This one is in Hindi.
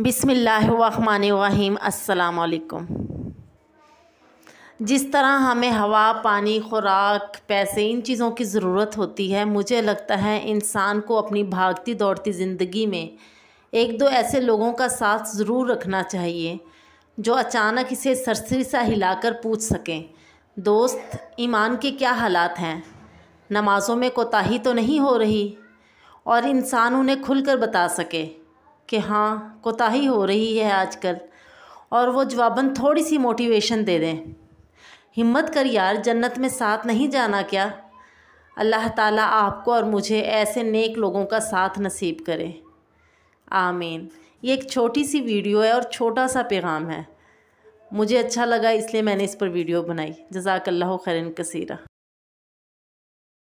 बिसमीम् अल्लाम जिस तरह हमें हवा पानी खुराक पैसे इन चीज़ों की ज़रूरत होती है मुझे लगता है इंसान को अपनी भागती दौड़ती ज़िंदगी में एक दो ऐसे लोगों का साथ ज़रूर रखना चाहिए जो अचानक इसे सरसरी सा हिलाकर पूछ सकें दोस्त ईमान के क्या हालात हैं नमाज़ों में कोताही तो नहीं हो रही और इंसान उन्हें खुलकर बता सके कि हाँ कोताही हो रही है आजकल और वो जवाबन थोड़ी सी मोटिवेशन दे दें हिम्मत कर यार जन्नत में साथ नहीं जाना क्या अल्लाह ताला आपको और मुझे ऐसे नेक लोगों का साथ नसीब करे आमीन ये एक छोटी सी वीडियो है और छोटा सा पैगाम है मुझे अच्छा लगा इसलिए मैंने इस पर वीडियो बनाई जजाकल्ला खैरन कसीरा